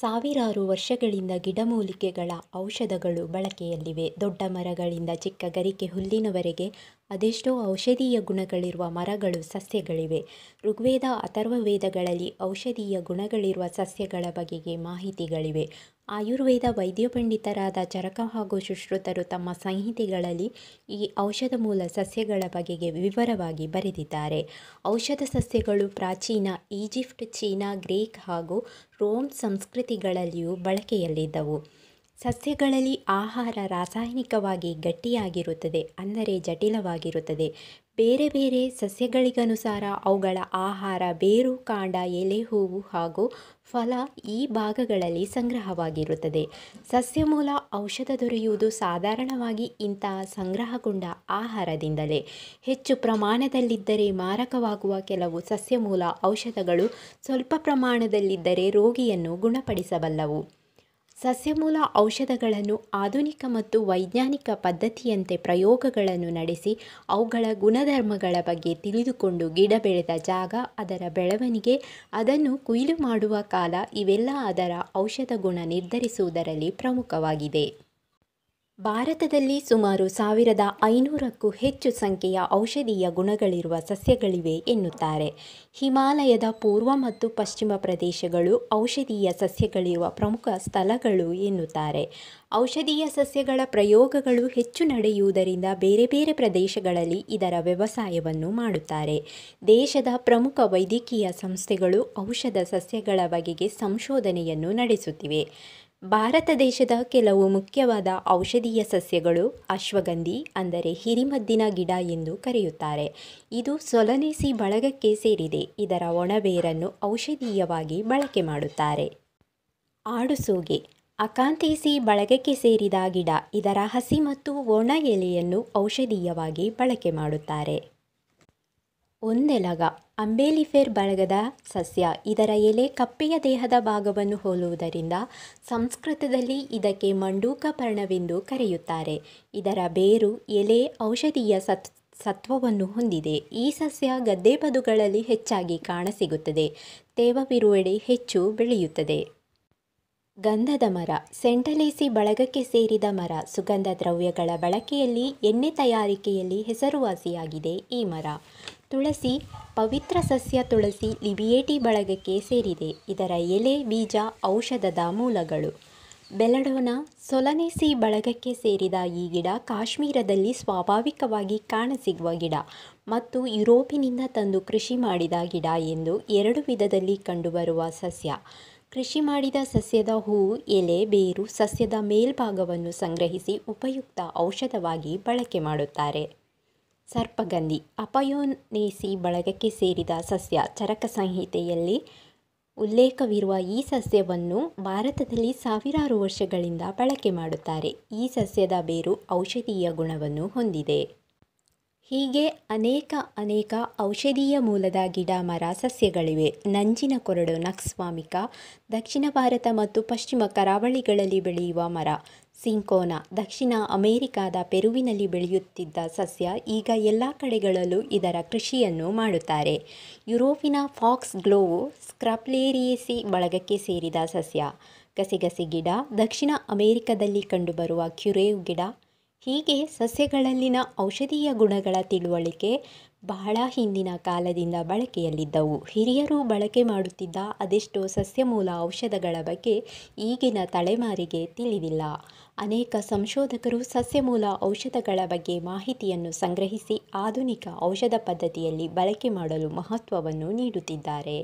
ಸಾವಿರಾರು ವರ್ಷಗಳಿಂದ ಗಿಡಮೂಲಿಕೆಗಳ ಔಷಧಗಳು ಬಳಕೆಯಲ್ಲಿವೆ ದೊಡ್ಡ ಮರಗಳಿಂದ ಚಿಕ್ಕ ಗರಿಕೆ ಹುಲ್ಲಿನವರೆಗೆ ಅದೆಷ್ಟೋ ಔಷಧೀಯ ಗುಣಗಳಿರುವ ಮರಗಳು ಸಸ್ಯಗಳಿವೆ ಋಗ್ವೇದ ಅಥರ್ವವೇದಗಳಲ್ಲಿ ಔಷಧೀಯ ಗುಣಗಳಿರುವ ಸಸ್ಯಗಳ ಬಗೆಗೆ ಮಾಹಿತಿಗಳಿವೆ ಆಯುರ್ವೇದ ವೈದ್ಯ ಪಂಡಿತರಾದ ಚರಕ ಹಾಗೂ ಶುಶ್ರುತರು ತಮ್ಮ ಸಂಹಿತೆಗಳಲ್ಲಿ ಈ ಔಷಧ ಮೂಲ ಸಸ್ಯಗಳ ಬಗೆಗೆ ವಿವರವಾಗಿ ಬರೆದಿದ್ದಾರೆ ಔಷಧ ಸಸ್ಯಗಳು ಪ್ರಾಚೀನ ಈಜಿಪ್ಟ್ ಚೀನಾ ಗ್ರೀಕ್ ಹಾಗೂ ರೋಮ್ ಸಂಸ್ಕೃತಿಗಳಲ್ಲಿಯೂ ಬಳಕೆಯಲ್ಲಿದ್ದವು ಸಸ್ಯಗಳಲ್ಲಿ ಆಹಾರ ರಾಸಾಯನಿಕವಾಗಿ ಗಟ್ಟಿಯಾಗಿರುತ್ತದೆ ಅಂದರೆ ಜಟಿಲವಾಗಿರುತ್ತದೆ ಬೇರೆ ಬೇರೆ ಸಸ್ಯಗಳಿಗನುಸಾರ ಅವುಗಳ ಆಹಾರ ಬೇರು ಕಾಂಡ ಎಲೆ ಹೂವು ಹಾಗೂ ಫಲ ಈ ಭಾಗಗಳಲ್ಲಿ ಸಂಗ್ರಹವಾಗಿರುತ್ತದೆ ಸಸ್ಯ ಮೂಲ ಔಷಧ ದೊರೆಯುವುದು ಸಾಧಾರಣವಾಗಿ ಇಂತಹ ಸಂಗ್ರಹಗೊಂಡ ಆಹಾರದಿಂದಲೇ ಹೆಚ್ಚು ಪ್ರಮಾಣದಲ್ಲಿದ್ದರೆ ಮಾರಕವಾಗುವ ಕೆಲವು ಸಸ್ಯ ಮೂಲ ಔಷಧಗಳು ಸ್ವಲ್ಪ ಪ್ರಮಾಣದಲ್ಲಿದ್ದರೆ ರೋಗಿಯನ್ನು ಗುಣಪಡಿಸಬಲ್ಲವು ಸಸ್ಯಮೂಲ ಔಷಧಗಳನ್ನು ಆಧುನಿಕ ಮತ್ತು ವೈಜ್ಞಾನಿಕ ಪದ್ಧತಿಯಂತೆ ಪ್ರಯೋಗಗಳನ್ನು ನಡೆಸಿ ಅವುಗಳ ಗುಣಧರ್ಮಗಳ ಬಗ್ಗೆ ತಿಳಿದುಕೊಂಡು ಗಿಡ ಬೆಳೆದ ಜಾಗ ಅದರ ಬೆಳವಣಿಗೆ ಅದನ್ನು ಕೊಯ್ಲು ಮಾಡುವ ಕಾಲ ಇವೆಲ್ಲ ಅದರ ಔಷಧ ಗುಣ ನಿರ್ಧರಿಸುವುದರಲ್ಲಿ ಪ್ರಮುಖವಾಗಿದೆ ಭಾರತದಲ್ಲಿ ಸುಮಾರು ಸಾವಿರದ ಐನೂರಕ್ಕೂ ಹೆಚ್ಚು ಸಂಖ್ಯೆಯ ಔಷಧೀಯ ಗುಣಗಳಿರುವ ಸಸ್ಯಗಳಿವೆ ಎನ್ನುತ್ತಾರೆ ಹಿಮಾಲಯದ ಪೂರ್ವ ಮತ್ತು ಪಶ್ಚಿಮ ಪ್ರದೇಶಗಳು ಔಷಧೀಯ ಸಸ್ಯಗಳಿರುವ ಪ್ರಮುಖ ಸ್ಥಳಗಳು ಎನ್ನುತ್ತಾರೆ ಔಷಧೀಯ ಸಸ್ಯಗಳ ಪ್ರಯೋಗಗಳು ಹೆಚ್ಚು ನಡೆಯುವುದರಿಂದ ಬೇರೆ ಬೇರೆ ಪ್ರದೇಶಗಳಲ್ಲಿ ಇದರ ವ್ಯವಸಾಯವನ್ನು ಮಾಡುತ್ತಾರೆ ದೇಶದ ಪ್ರಮುಖ ವೈದ್ಯಕೀಯ ಸಂಸ್ಥೆಗಳು ಔಷಧ ಸಸ್ಯಗಳ ಬಗೆಗೆ ಸಂಶೋಧನೆಯನ್ನು ನಡೆಸುತ್ತಿವೆ ಭಾರತ ದೇಶದ ಕೆಲವು ಮುಖ್ಯವಾದ ಔಷಧೀಯ ಸಸ್ಯಗಳು ಅಶ್ವಗಂಧಿ ಅಂದರೆ ಹಿರಿಮದ್ದಿನ ಗಿಡ ಎಂದು ಕರೆಯುತ್ತಾರೆ ಇದು ಸೊಲನೇಸಿ ಬಳಗಕ್ಕೆ ಸೇರಿದೆ ಇದರ ಒಣಬೇರನ್ನು ಔಷಧೀಯವಾಗಿ ಬಳಕೆ ಮಾಡುತ್ತಾರೆ ಆಡುಸೂಗೆ ಅಕಾಂತೇಸಿ ಬಳಗಕ್ಕೆ ಸೇರಿದ ಗಿಡ ಇದರ ಹಸಿ ಮತ್ತು ಒಣ ಎಲೆಯನ್ನು ಔಷಧೀಯವಾಗಿ ಬಳಕೆ ಮಾಡುತ್ತಾರೆ ಒಂದೆಲಗ ಅಂಬೇಲಿಫೇರ್ ಬಳಗದ ಸಸ್ಯ ಇದರ ಎಲೆ ಕಪ್ಪೆಯ ದೇಹದ ಭಾಗವನ್ನು ಹೋಲುವುದರಿಂದ ಸಂಸ್ಕೃತದಲ್ಲಿ ಇದಕ್ಕೆ ಮಂಡೂಕ ಪರ್ಣವೆಂದು ಕರೆಯುತ್ತಾರೆ ಇದರ ಬೇರು ಎಲೆ ಔಷಧೀಯ ಸತ್ ಸತ್ವವನ್ನು ಹೊಂದಿದೆ ಈ ಸಸ್ಯ ಗದ್ದೆ ಬದುಗಳಲ್ಲಿ ಹೆಚ್ಚಾಗಿ ಕಾಣಸಿಗುತ್ತದೆ ತೇವವಿರುವೆಡೆ ಹೆಚ್ಚು ಬೆಳೆಯುತ್ತದೆ ಗಂಧದ ಮರ ಸೆಂಟಲೇಸಿ ಬಳಗಕ್ಕೆ ಸೇರಿದ ಮರ ಸುಗಂಧ ದ್ರವ್ಯಗಳ ಬಳಕೆಯಲ್ಲಿ ಎಣ್ಣೆ ತಯಾರಿಕೆಯಲ್ಲಿ ಹೆಸರುವಾಸಿಯಾಗಿದೆ ಈ ಮರ ತುಳಸಿ ಪವಿತ್ರ ಸಸ್ಯ ತುಳಸಿ ಲಿಬಿಯೇಟಿ ಬಳಗಕ್ಕೆ ಸೇರಿದೆ ಇದರ ಎಲೆ ಬೀಜ ಔಷಧದ ಮೂಲಗಳು ಬೆಲಡೋನ ಸೊಲನೆಸಿ ಬಳಗಕ್ಕೆ ಸೇರಿದ ಈ ಗಿಡ ಕಾಶ್ಮೀರದಲ್ಲಿ ಸ್ವಾಭಾವಿಕವಾಗಿ ಕಾಣಸಿಗುವ ಗಿಡ ಮತ್ತು ಯುರೋಪಿನಿಂದ ತಂದು ಕೃಷಿ ಮಾಡಿದ ಗಿಡ ಎಂದು ಎರಡು ವಿಧದಲ್ಲಿ ಕಂಡುಬರುವ ಸಸ್ಯ ಕೃಷಿ ಮಾಡಿದ ಸಸ್ಯದ ಹೂ ಎಲೆ ಬೇರು ಸಸ್ಯದ ಮೇಲ್ಭಾಗವನ್ನು ಸಂಗ್ರಹಿಸಿ ಉಪಯುಕ್ತ ಔಷಧವಾಗಿ ಬಳಕೆ ಮಾಡುತ್ತಾರೆ ಸರ್ಪಗಂಧಿ ಅಪಯೋನೇಸಿ ಬಳಗಕ್ಕೆ ಸೇರಿದ ಸಸ್ಯ ಚರಕ ಸಂಹಿತೆಯಲ್ಲಿ ಉಲ್ಲೇಖವಿರುವ ಈ ಸಸ್ಯವನ್ನು ಭಾರತದಲ್ಲಿ ಸಾವಿರಾರು ವರ್ಷಗಳಿಂದ ಬಳಕೆ ಮಾಡುತ್ತಾರೆ ಈ ಸಸ್ಯದ ಬೇರು ಔಷಧೀಯ ಗುಣವನ್ನು ಹೊಂದಿದೆ ಹೀಗೆ ಅನೇಕ ಅನೇಕ ಔಷಧೀಯ ಮೂಲದ ಗಿಡ ಮರ ಸಸ್ಯಗಳಿವೆ ನಂಜಿನ ಕೊರಡು ನಕ್ಸ್ವಾಮಿಕ ದಕ್ಷಿಣ ಭಾರತ ಮತ್ತು ಪಶ್ಚಿಮ ಕರಾವಳಿಗಳಲ್ಲಿ ಬೆಳೆಯುವ ಮರ ಸಿಂಕೋನಾ ದಕ್ಷಿಣ ಅಮೆರಿಕಾದ ಪೆರುವಿನಲ್ಲಿ ಬೆಳೆಯುತ್ತಿದ್ದ ಸಸ್ಯ ಈಗ ಎಲ್ಲ ಕಡೆಗಳಲ್ಲೂ ಇದರ ಕೃಷಿಯನ್ನು ಮಾಡುತ್ತಾರೆ ಯುರೋಪಿನ ಫಾಕ್ಸ್ ಗ್ಲೋವು ಸ್ಕ್ರಾಪ್ಲೇರಿಯೇಸಿ ಬಳಗಕ್ಕೆ ಸೇರಿದ ಸಸ್ಯ ಕಸಿಗಸಿ ಗಿಡ ದಕ್ಷಿಣ ಅಮೇರಿಕದಲ್ಲಿ ಕಂಡುಬರುವ ಕ್ಯುರೇವ್ ಗಿಡ ಹೀಗೆ ಸಸ್ಯಗಳಲ್ಲಿನ ಔಷಧೀಯ ಗುಣಗಳ ತಿಳುವಳಿಕೆ ಬಹಳ ಹಿಂದಿನ ಕಾಲದಿಂದ ಬಳಕೆಯಲ್ಲಿದ್ದವು ಹಿರಿಯರು ಬಳಕೆ ಮಾಡುತ್ತಿದ್ದ ಅದೆಷ್ಟೋ ಸಸ್ಯಮೂಲ ಔಷಧಗಳ ಬಗ್ಗೆ ಈಗಿನ ತಲೆಮಾರಿಗೆ ತಿಳಿದಿಲ್ಲ ಅನೇಕ ಸಂಶೋಧಕರು ಸಸ್ಯಮೂಲ ಔಷಧಗಳ ಬಗ್ಗೆ ಮಾಹಿತಿಯನ್ನು ಸಂಗ್ರಹಿಸಿ ಆಧುನಿಕ ಔಷಧ ಪದ್ಧತಿಯಲ್ಲಿ ಬಳಕೆ ಮಾಡಲು ಮಹತ್ವವನ್ನು ನೀಡುತ್ತಿದ್ದಾರೆ